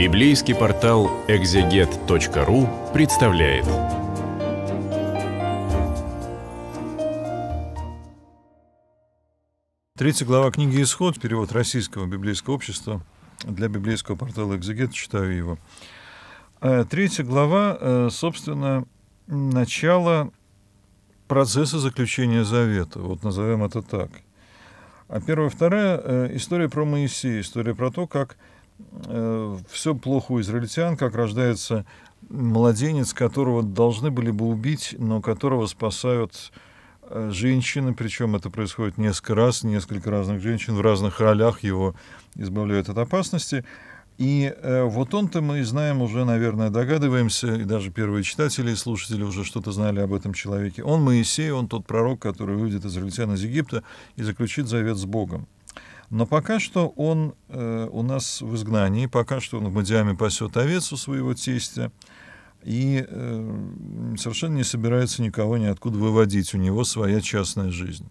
Библейский портал экзегет.ру представляет. Третья глава книги «Исход», перевод российского библейского общества для библейского портала «Экзегет», читаю его. Э, третья глава, э, собственно, начало процесса заключения завета, вот назовем это так. А первая, вторая э, история про Моисея, история про то, как все плохо у израильтян, как рождается младенец, которого должны были бы убить, но которого спасают э, женщины, причем это происходит несколько раз, несколько разных женщин в разных ролях его избавляют от опасности. И э, вот он-то мы знаем уже, наверное, догадываемся, и даже первые читатели и слушатели уже что-то знали об этом человеке. Он Моисей, он тот пророк, который выйдет израильтян из Египта и заключит завет с Богом. Но пока что он э, у нас в изгнании, пока что он в Мадиаме пасет овец у своего тестя и э, совершенно не собирается никого ниоткуда выводить, у него своя частная жизнь.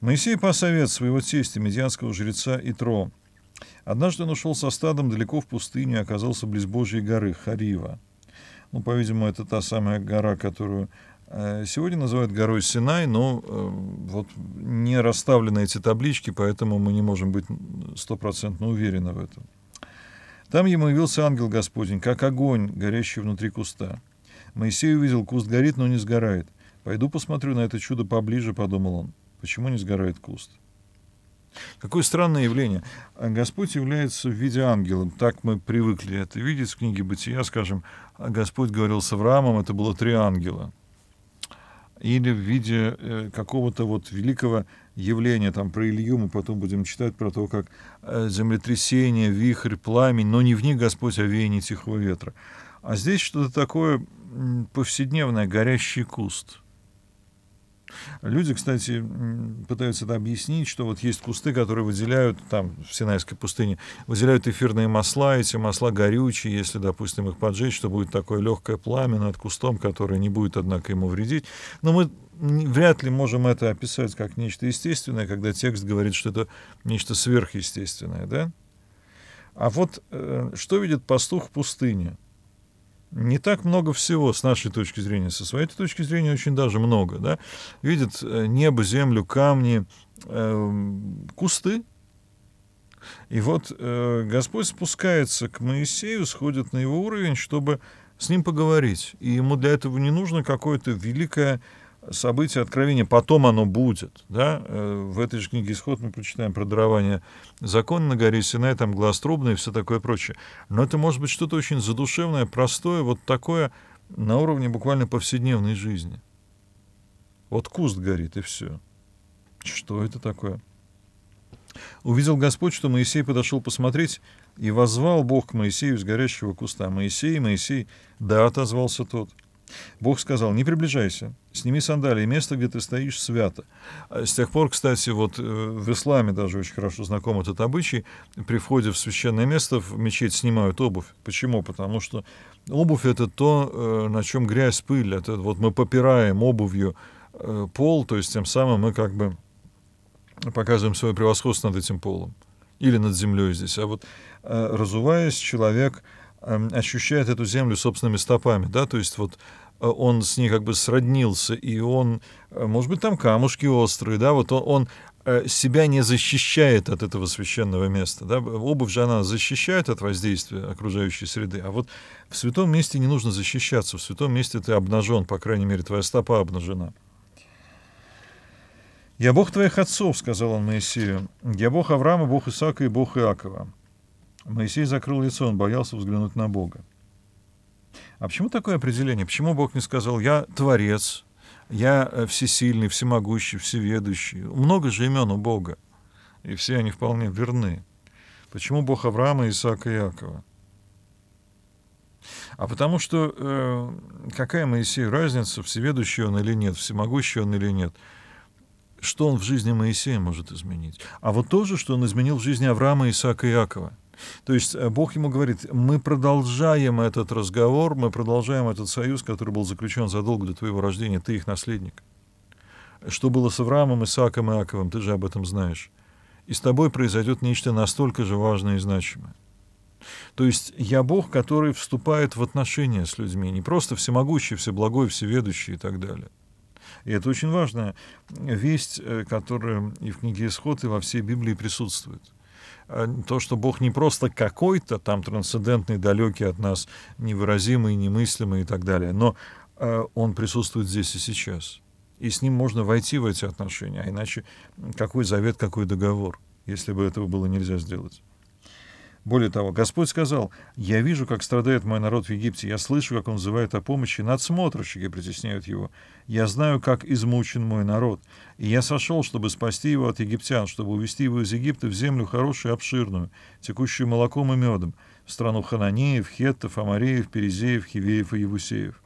Моисей посовет своего тестя, медианского жреца Итро. Однажды он ушел со стадом далеко в пустыню и оказался близ Божьей горы Харива. Ну, по-видимому, это та самая гора, которую Э, сегодня называют горой Синай, но э, вот не расставлены эти таблички, поэтому мы не можем быть стопроцентно уверены в этом. Там ему явился ангел Господень, как огонь, горящий внутри куста. Моисей увидел, куст горит, но не сгорает. «Пойду посмотрю на это чудо поближе», — подумал он. «Почему не сгорает куст?» Какое странное явление. А Господь является в виде ангела. Так мы привыкли это видеть в книге «Бытия», скажем. Господь говорил с Авраамом, это было три ангела или в виде э, какого-то вот великого явления, там про Илью мы потом будем читать, про то, как э, землетрясение, вихрь, пламень, но не в них Господь, а веяние тихого ветра. А здесь что-то такое повседневное, горящий куст — Люди, кстати, пытаются это объяснить, что вот есть кусты, которые выделяют, там, в Синайской пустыне, выделяют эфирные масла, эти масла горючие, если, допустим, их поджечь, то будет такое легкое пламя над кустом, которое не будет, однако, ему вредить. Но мы вряд ли можем это описать как нечто естественное, когда текст говорит, что это нечто сверхъестественное, да? А вот э, что видит пастух в пустыне? не так много всего с нашей точки зрения, со своей точки зрения очень даже много, да, видит э, небо, землю, камни, э, кусты. И вот э, Господь спускается к Моисею, сходит на его уровень, чтобы с ним поговорить. И ему для этого не нужно какое-то великое событие откровения, потом оно будет. Да? Э, в этой же книге «Исход» мы прочитаем про дарование закона на горе Синай, там глаз трубный и все такое прочее. Но это может быть что-то очень задушевное, простое, вот такое на уровне буквально повседневной жизни. Вот куст горит, и все. Что это такое? Увидел Господь, что Моисей подошел посмотреть, и возвал Бог к Моисею из горящего куста. Моисей, Моисей, да, отозвался тот — Бог сказал, не приближайся, сними сандалии, место, где ты стоишь, свято. С тех пор, кстати, вот э, в исламе даже очень хорошо знаком этот обычай, при входе в священное место в мечеть снимают обувь. Почему? Потому что обувь — это то, э, на чем грязь, пыль. Это вот мы попираем обувью э, пол, то есть тем самым мы как бы показываем свое превосходство над этим полом или над землей здесь. А вот разуваясь, человек эм, ощущает эту землю собственными стопами, да, то есть вот Э, он с ней как бы сроднился, и он, э, может быть, там камушки острые, да, вот он, он э, себя не защищает от этого священного места, да, обувь же она защищает от воздействия окружающей среды, а вот в святом месте не нужно защищаться, в святом месте ты обнажен, по крайней мере, твоя стопа обнажена. «Я Бог твоих отцов», — сказал он Моисею, — «я Бог Авраама, Бог Исаака и Бог Иакова». Моисей закрыл лицо, он боялся взглянуть на Бога. А почему такое определение? Почему Бог не сказал «я творец», «я э, всесильный, всемогущий, всеведущий»? Много же имен у Бога, и все они вполне верны. Почему Бог Авраама, Исаака и Иакова? А потому что э, какая Моисею разница, всеведущий он или нет, всемогущий он или нет? Что он в жизни Моисея может изменить? А вот то же, что он изменил в жизни Авраама, Исаака и Иакова – то есть э, Бог ему говорит, мы продолжаем этот разговор, мы продолжаем этот союз, который был заключен задолго до твоего рождения, ты их наследник. Что было с Авраамом, Исааком и Аковым, ты же об этом знаешь. И с тобой произойдет нечто настолько же важное и значимое. То есть я Бог, который вступает в отношения с людьми, не просто всемогущий, всеблагой, всеведущий и так далее. И это очень важная весть, э, которая и в книге «Исход», и во всей Библии присутствует – Э, то, что Бог не просто какой-то там трансцендентный, далекий от нас, невыразимый, немыслимый и так далее, но э, он присутствует здесь и сейчас. И с ним можно войти в эти отношения, а иначе какой завет, какой договор, если бы этого было нельзя сделать. Более того, Господь сказал, «Я вижу, как страдает мой народ в Египте, я слышу, как он взывает о помощи, надсмотрщики притесняют его. Я знаю, как измучен мой народ, и я сошел, чтобы спасти его от египтян, чтобы увести его из Египта в землю хорошую и обширную, текущую молоком и медом, в страну хананеев, хеттов, амареев, перезеев, хивеев и евусеев».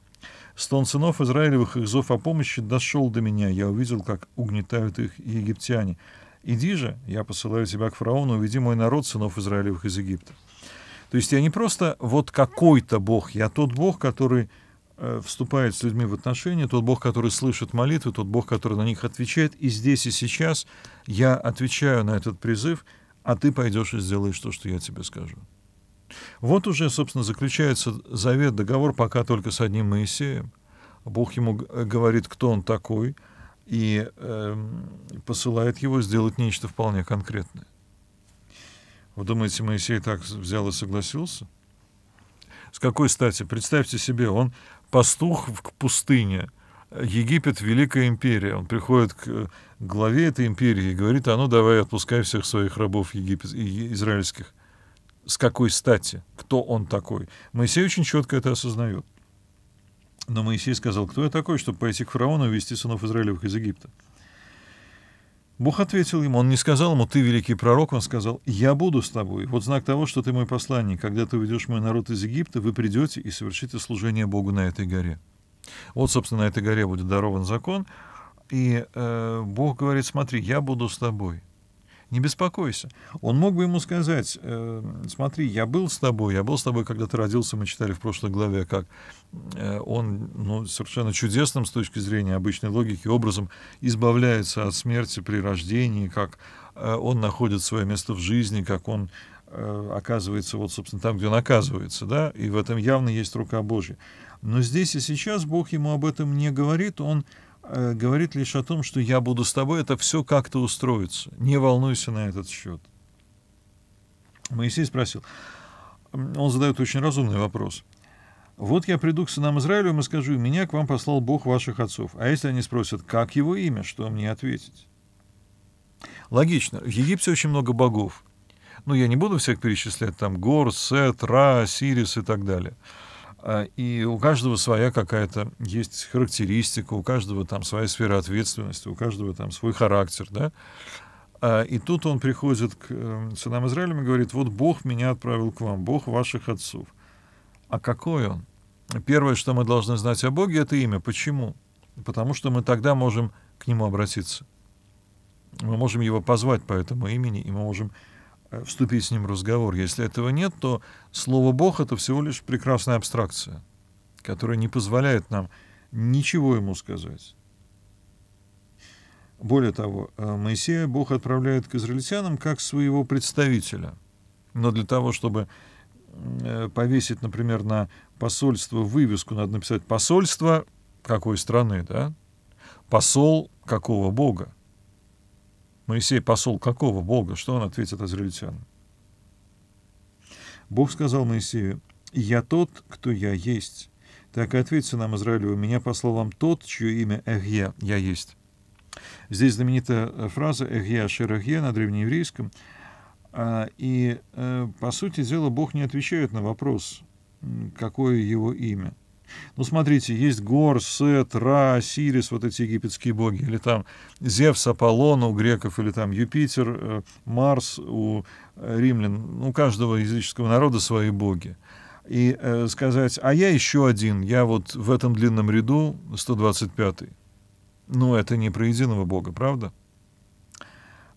Стон сынов Израилевых их зов о помощи дошел до меня. Я увидел, как угнетают их египтяне. Иди же, я посылаю тебя к фараону, уведи мой народ, сынов Израилевых из Египта. То есть я не просто вот какой-то Бог, я тот Бог, который э, вступает с людьми в отношения, тот Бог, который слышит молитвы, тот Бог, который на них отвечает. И здесь и сейчас я отвечаю на этот призыв, а ты пойдешь и сделаешь то, что я тебе скажу. Вот уже, собственно, заключается завет, договор пока только с одним Моисеем. Бог ему говорит, кто он такой — и э, посылает его сделать нечто вполне конкретное. Вы думаете, Моисей так взял и согласился? С какой стати? Представьте себе, он пастух в пустыне, Египет — великая империя. Он приходит к э, главе этой империи и говорит, а ну давай отпускай всех своих рабов египет, израильских. С какой стати? Кто он такой? Моисей очень четко это осознает. Но Моисей сказал, кто я такой, чтобы пойти к фараону и вести сынов Израилевых из Египта? Бог ответил ему, он не сказал ему, ты великий пророк, он сказал, я буду с тобой. Вот знак того, что ты мой посланник. Когда ты уведешь мой народ из Египта, вы придете и совершите служение Богу на этой горе. Вот, собственно, на этой горе будет дарован закон, и э, Бог говорит, смотри, я буду с тобой не беспокойся. Он мог бы ему сказать, э, смотри, я был с тобой, я был с тобой, когда ты родился, мы читали в прошлой главе, как э, он ну, совершенно чудесным с точки зрения обычной логики образом избавляется от смерти при рождении, как э, он находит свое место в жизни, как он э, оказывается вот, собственно, там, где он оказывается, да, и в этом явно есть рука Божья. Но здесь и сейчас Бог ему об этом не говорит, он Э, говорит лишь о том, что я буду с тобой, это все как-то устроится. Не волнуйся на этот счет. Моисей спросил, он задает очень разумный вопрос. Вот я приду к сынам Израилю и скажу, меня к вам послал Бог ваших отцов. А если они спросят, как его имя, что мне ответить? Логично, в Египте очень много богов. Но ну, я не буду всех перечислять, там Гор, Сет, Ра, Сирис и так далее. А, и у каждого своя какая-то есть характеристика, у каждого там своя сфера ответственности, у каждого там свой характер, да. А, и тут он приходит к эм, сынам Израилем и говорит, вот Бог меня отправил к вам, Бог ваших отцов. А какой он? Первое, что мы должны знать о Боге, это имя. Почему? Потому что мы тогда можем к нему обратиться. Мы можем его позвать по этому имени, и мы можем Э, вступить с ним в разговор. Если этого нет, то слово «Бог» — это всего лишь прекрасная абстракция, которая не позволяет нам ничего ему сказать. Более того, э, Моисея Бог отправляет к израильтянам как своего представителя. Но для того, чтобы э, повесить, например, на посольство вывеску, надо написать «посольство какой страны», да? «посол какого бога». Моисей посол какого Бога? Что он ответит израильтянам? Бог сказал Моисею, «Я тот, кто я есть». Так и ответьте нам, Израилю, «Меня послал вам тот, чье имя Эхье, я есть». Здесь знаменитая э, фраза «Эхье ашер эхье» на древнееврейском. А, и, э, по сути дела, Бог не отвечает на вопрос, какое его имя. Ну, смотрите, есть Гор, Сет, Ра, Сирис, вот эти египетские боги, или там Зевс, Аполлон у греков, или там Юпитер, э, Марс у э, римлян. Ну, у каждого языческого народа свои боги. И э, сказать, а я еще один, я вот в этом длинном ряду 125-й. Ну, это не про единого бога, правда?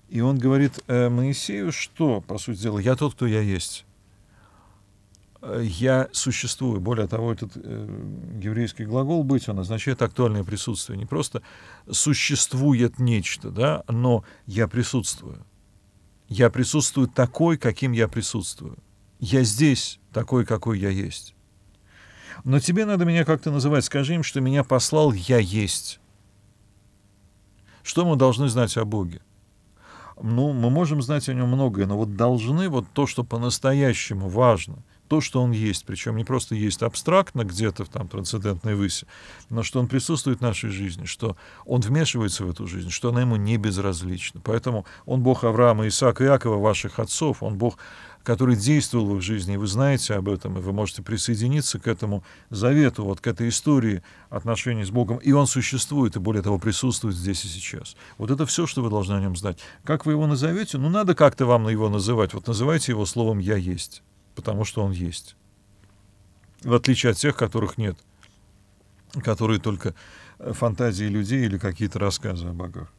И он говорит э, Моисею, что, по сути дела, я тот, кто я есть я существую. Более того, этот э, еврейский глагол «быть», он означает актуальное присутствие. Не просто существует нечто, да, но я присутствую. Я присутствую такой, каким я присутствую. Я здесь такой, какой я есть. Но тебе надо меня как-то называть. Скажи им, что меня послал я есть. Что мы должны знать о Боге? Ну, мы можем знать о нем многое, но вот должны вот то, что по-настоящему важно – то, что он есть. Причем не просто есть абстрактно где-то в там трансцендентной выси, но что он присутствует в нашей жизни, что он вмешивается в эту жизнь, что она ему не безразлична. Поэтому он Бог Авраама, Исаака и Иакова, ваших отцов, он Бог который действовал в их жизни, и вы знаете об этом, и вы можете присоединиться к этому завету, вот к этой истории отношений с Богом, и он существует, и более того, присутствует здесь и сейчас. Вот это все, что вы должны о нем знать. Как вы его назовете? Ну, надо как-то вам его называть. Вот называйте его словом «я есть» потому что он есть. В отличие от тех, которых нет, которые только э, фантазии людей или какие-то рассказы о богах.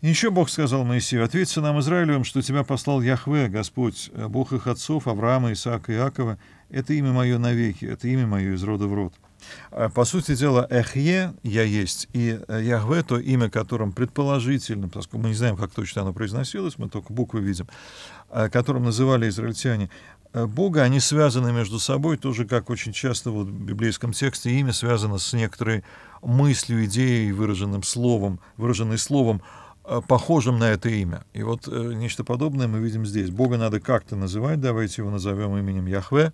еще Бог сказал Моисею, «Ответь нам Израилевым, что тебя послал Яхве, Господь, э, Бог их отцов, Авраама, Исаака и Иакова. Это имя мое навеки, это имя мое из рода в род». Э, по сути дела, Эхье, я есть, и э, Яхве, то имя которым предположительно, поскольку мы не знаем, как точно оно произносилось, мы только буквы видим, э, которым называли израильтяне Бога, они связаны между собой, тоже как очень часто вот в библейском тексте имя связано с некоторой мыслью, идеей, выраженным словом, выраженной словом, похожим на это имя. И вот нечто подобное мы видим здесь. Бога надо как-то называть, давайте его назовем именем Яхве,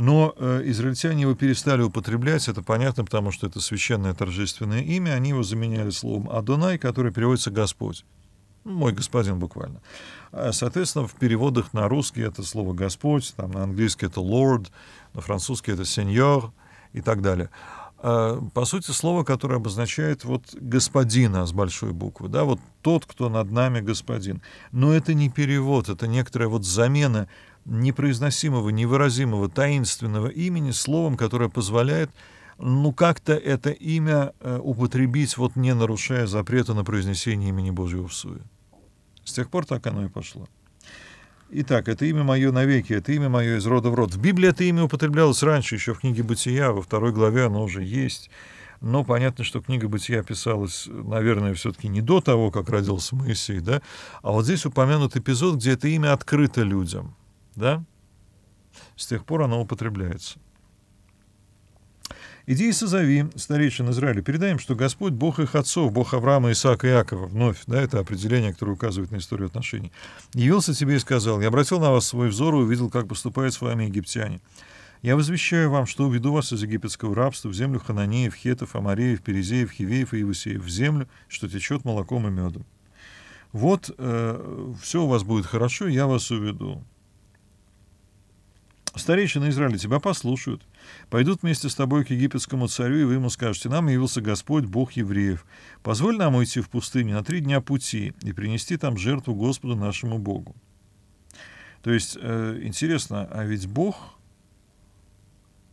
но э, израильтяне его перестали употреблять, это понятно, потому что это священное торжественное имя, они его заменяли словом «Адонай», которое переводится «Господь». Ну, Мой господин буквально. А, соответственно, в переводах на русский это слово «Господь», там, на английский это «Lord», на французский это «Сеньор» и так далее а, по сути, слово, которое обозначает вот господина с большой буквы, да, вот тот, кто над нами господин. Но это не перевод, это некоторая вот замена непроизносимого, невыразимого, таинственного имени словом, которое позволяет ну как-то это имя э, употребить, вот не нарушая запрета на произнесение имени Божьего в суе. С тех пор так оно и пошло. Итак, это имя мое навеки, это имя мое из рода в род. В Библии это имя употреблялось раньше, еще в книге Бытия, во второй главе оно уже есть. Но понятно, что книга «Бытия» писалась, наверное, все-таки не до того, как родился Моисей, да? А вот здесь упомянут эпизод, где это имя открыто людям. Да? С тех пор она употребляется. «Иди и созови старейшин Израиля, передай им, что Господь — Бог их отцов, Бог Авраама, Исаака и Иакова». Вновь, да, это определение, которое указывает на историю отношений. «Явился тебе и сказал, я обратил на вас свой взор и увидел, как поступают с вами египтяне. Я возвещаю вам, что уведу вас из египетского рабства в землю Хананеев, Хетов, Амареев, Перезеев, Хивеев и Евсеев, в землю, что течет молоком и медом. Вот э, все у вас будет хорошо, я вас уведу. Старейшины Израиля тебя послушают, пойдут вместе с тобой к египетскому царю, и вы ему скажете, нам явился Господь, Бог евреев. Позволь нам уйти в пустыню на три дня пути и принести там жертву Господу нашему Богу. То есть, э, интересно, а ведь Бог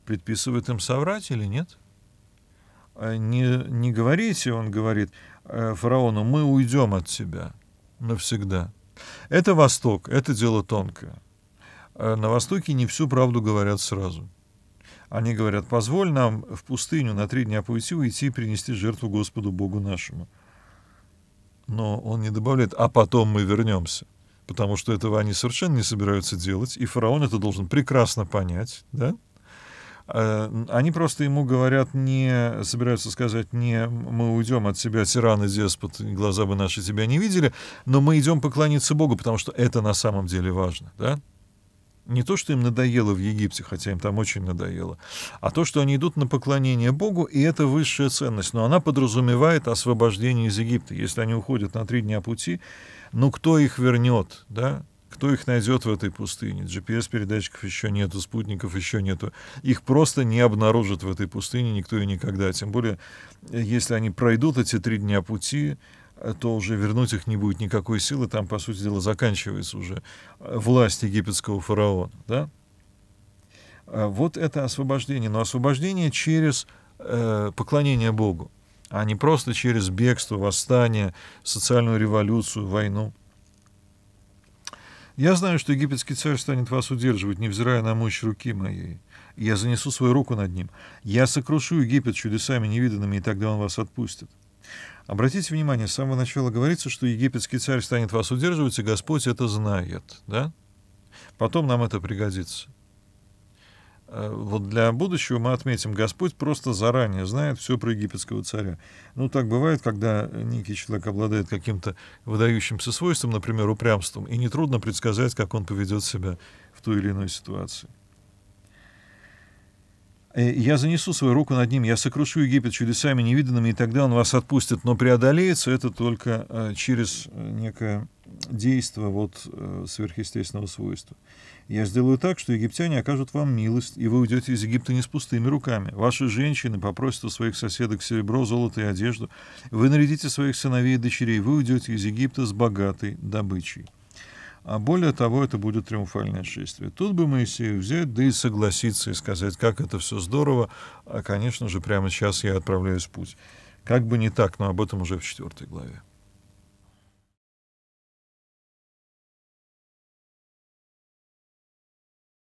предписывает им соврать или нет? А не, не говорите, он говорит э, фараону, мы уйдем от тебя навсегда. Это Восток, это дело тонкое. Э, на Востоке не всю правду говорят сразу. Они говорят, позволь нам в пустыню на три дня пойти, уйти и принести жертву Господу Богу нашему. Но он не добавляет, а потом мы вернемся. Потому что этого они совершенно не собираются делать, и фараон это должен прекрасно понять, да? Э, они просто ему говорят, не собираются сказать, не мы уйдем от тебя, тиран и деспот, глаза бы наши тебя не видели, но мы идем поклониться Богу, потому что это на самом деле важно, да? не то, что им надоело в Египте, хотя им там очень надоело, а то, что они идут на поклонение Богу, и это высшая ценность. Но она подразумевает освобождение из Египта. Если они уходят на три дня пути, ну кто их вернет, да? Кто их найдет в этой пустыне? GPS-передатчиков еще нету, спутников еще нету. Их просто не обнаружат в этой пустыне никто и никогда. Тем более, если они пройдут эти три дня пути, Э, то уже вернуть их не будет никакой силы, там, по сути дела, заканчивается уже э, власть египетского фараона. Да? А вот это освобождение, но освобождение через э, поклонение Богу, а не просто через бегство, восстание, социальную революцию, войну. Я знаю, что египетский царь станет вас удерживать, невзирая на мощь руки моей. Я занесу свою руку над ним. Я сокрушу Египет чудесами невиданными, и тогда он вас отпустит. Обратите внимание, с самого начала говорится, что египетский царь станет вас удерживать, и Господь это знает. Да? Потом нам это пригодится. Э, вот для будущего мы отметим, Господь просто заранее знает все про египетского царя. Ну, так бывает, когда некий человек обладает каким-то выдающимся свойством, например, упрямством, и нетрудно предсказать, как он поведет себя в той или иной ситуации. Э, я занесу свою руку над ним, я сокрушу Египет чудесами невиданными, и тогда он вас отпустит. Но преодолеется это только э, через э, некое действие вот сверхъестественного свойства. Я сделаю так, что египтяне окажут вам милость, и вы уйдете из Египта не с пустыми руками. Ваши женщины попросят у своих соседок серебро, золото и одежду. Вы нарядите своих сыновей и дочерей, вы уйдете из Египта с богатой добычей. А более того, это будет триумфальное шествие. Тут бы Моисею взять, да и согласиться и сказать, как это все здорово, а, конечно же, прямо сейчас я отправляюсь в путь. Как бы не так, но об этом уже в четвертой главе.